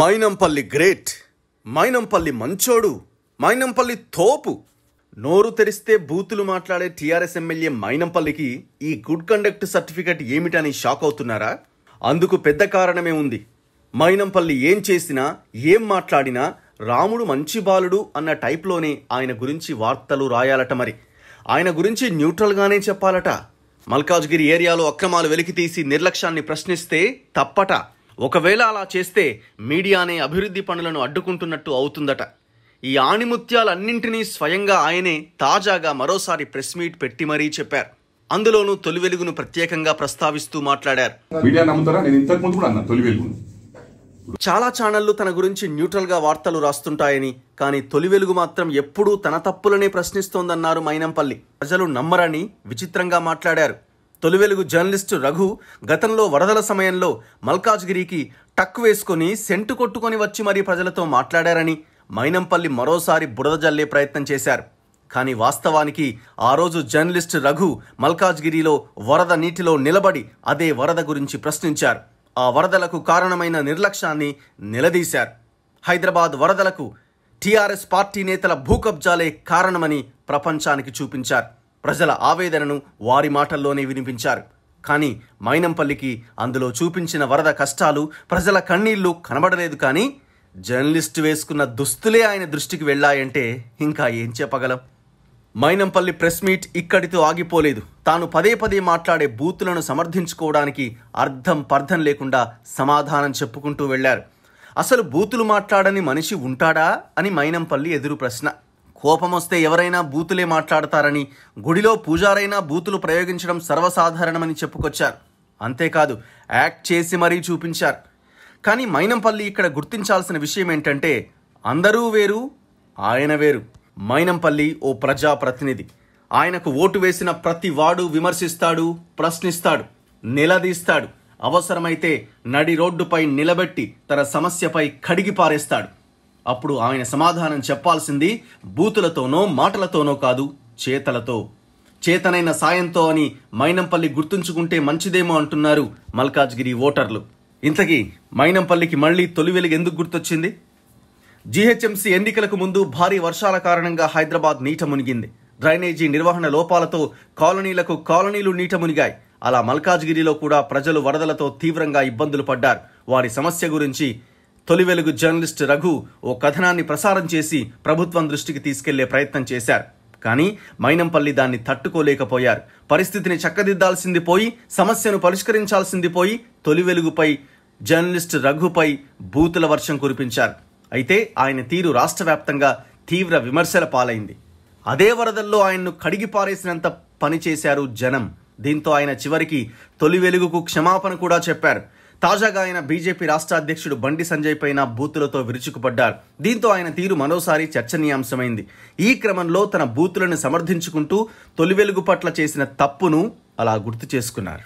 Mynampally great Mynampally మంచోడు మైనంపల్లి తోపు నోరు తెరిస్తే బూతులు మాట్లాడే టీఆర్ఎస్ ఎమ్మెల్యే మైనంపల్లికి ఈ గుడ్ కండక్ట్ సర్టిఫికెట్ ఏమిటని షాక్ అవుతున్నారా అందుకు పెద్ద కారణమే ఉంది మైనంపల్లి ఏం చేసినా ఏం మాట్లాడినా రాముడు మంచి బాలుడు అన్న టైప్లోనే ఆయన గురించి వార్తలు రాయాలట మరి ఆయన గురించి న్యూట్రల్గానే చెప్పాలట మల్కాజ్గిరి ఏరియాలో అక్రమాలు వెలికితీసి నిర్లక్ష్యాన్ని ప్రశ్నిస్తే తప్పట ఒకవేళ అలా చేస్తే మీడియానే అభివృద్ధి పనులను అడ్డుకుంటున్నట్టు అవుతుందట ఈ ఆణిముత్యాలన్నింటినీ స్వయంగా ఆయనే తాజాగా మరోసారి ప్రెస్ మీట్ పెట్టి మరీ చెప్పారు అందులోనూ తొలి వెలుగును ప్రత్యేకంగా ప్రస్తావిస్తూ మాట్లాడారు చాలా ఛానళ్లు తన గురించి న్యూట్రల్గా వార్తలు రాస్తుంటాయని కానీ తొలి వెలుగు మాత్రం ఎప్పుడూ తన తప్పులనే ప్రశ్నిస్తోందన్నారు మైనంపల్లి ప్రజలు నమ్మరని విచిత్రంగా మాట్లాడారు తొలి వెలుగు జర్నలిస్టు రఘు గతంలో వరదల సమయంలో మల్కాజ్గిరికి టక్ వేసుకొని సెంటు కొట్టుకొని వచ్చి మరీ ప్రజలతో మాట్లాడారని మైనంపల్లి మరోసారి బురద జల్లే ప్రయత్నం చేశారు కానీ వాస్తవానికి ఆ రోజు జర్నలిస్టు రఘు మల్కాజ్గిరిలో వరద నీటిలో నిలబడి అదే వరద గురించి ప్రశ్నించారు ఆ వరదలకు కారణమైన నిర్లక్ష్యాన్ని నిలదీశారు హైదరాబాద్ వరదలకు టీఆర్ఎస్ పార్టీ నేతల భూకబ్జాలే కారణమని ప్రపంచానికి చూపించారు ప్రజల ఆవేదనను వారి మాటల్లోనే వినిపించారు కానీ మైనంపల్లికి అందులో చూపించిన వరద కష్టాలు ప్రజల కన్నీళ్లు కనబడలేదు కానీ జర్నలిస్ట్ వేసుకున్న దుస్తులే ఆయన దృష్టికి వెళ్ళాయంటే ఇంకా ఏం చెప్పగలం మైనంపల్లి ప్రెస్ మీట్ ఇక్కడితో ఆగిపోలేదు తాను పదే పదే మాట్లాడే బూతులను సమర్థించుకోవడానికి అర్థం పర్థం లేకుండా సమాధానం చెప్పుకుంటూ వెళ్లారు అసలు బూతులు మాట్లాడని మనిషి ఉంటాడా అని మైనంపల్లి ఎదురు ప్రశ్న కోపం వస్తే ఎవరైనా బూతులే మాట్లాడతారని గుడిలో పూజారైనా బూతులు ప్రయోగించడం సర్వసాధారణమని చెప్పుకొచ్చారు అంతేకాదు యాక్ట్ చేసి మరీ చూపించారు కానీ మైనంపల్లి ఇక్కడ గుర్తించాల్సిన విషయం ఏంటంటే అందరూ వేరు ఆయన వేరు మైనంపల్లి ఓ ప్రజాప్రతినిధి ఆయనకు ఓటు వేసిన ప్రతి వాడు విమర్శిస్తాడు ప్రశ్నిస్తాడు నిలదీస్తాడు అవసరమైతే నడి రోడ్డుపై నిలబెట్టి తన సమస్యపై కడిగి పారేస్తాడు అప్పుడు ఆయన సమాధానం చెప్పాల్సింది బూతులతోనో మాటలతోనో కాదు చేతలతో చేతనైన సాయంతో అని మైనంపల్లి గుర్తుంచుకుంటే మంచిదేమో అంటున్నారు మల్కాజ్గిరి ఓటర్లు ఇంతకీ మైనంపల్లికి మళ్లీ తొలి వెలుగు ఎందుకు గుర్తొచ్చింది జీహెచ్ఎంసీ ఎన్నికలకు ముందు భారీ వర్షాల కారణంగా హైదరాబాద్ నీట మునిగింది డ్రైనేజీ నిర్వహణ లోపాలతో కాలనీలకు కాలనీలు నీట మునిగాయి అలా మల్కాజ్గిరిలో కూడా ప్రజలు వరదలతో తీవ్రంగా ఇబ్బందులు పడ్డారు వారి సమస్య గురించి తొలి వెలుగు జర్నలిస్ట్ రఘు ఓ కథనాన్ని ప్రసారం చేసి ప్రభుత్వం దృష్టికి తీసుకెళ్లే ప్రయత్నం చేశారు కానీ మైనంపల్లి దాన్ని తట్టుకోలేకపోయారు పరిస్థితిని చక్కదిద్దాల్సింది పోయి సమస్యను పరిష్కరించాల్సింది పోయి తొలి వెలుగుపై జర్నలిస్ట్ రఘుపై బూతుల వర్షం కురిపించారు అయితే ఆయన తీరు రాష్ట్ర వ్యాప్తంగా తీవ్ర విమర్శల పాలైంది అదే వరదల్లో ఆయన్ను కడిగి పారేసినంత పనిచేశారు జనం దీంతో ఆయన చివరికి తొలి వెలుగుకు క్షమాపణ కూడా చెప్పారు తాజాగా ఆయన బీజేపీ రాష్ట్ర అధ్యక్షుడు బండి సంజయ్ పైన బూతులతో విరుచుకుపడ్డారు దీంతో ఆయన తీరు మరోసారి చర్చనీయాంశమైంది ఈ క్రమంలో తన బూతులను సమర్థించుకుంటూ తొలి వెలుగు పట్ల చేసిన తప్పును అలా గుర్తు చేసుకున్నారు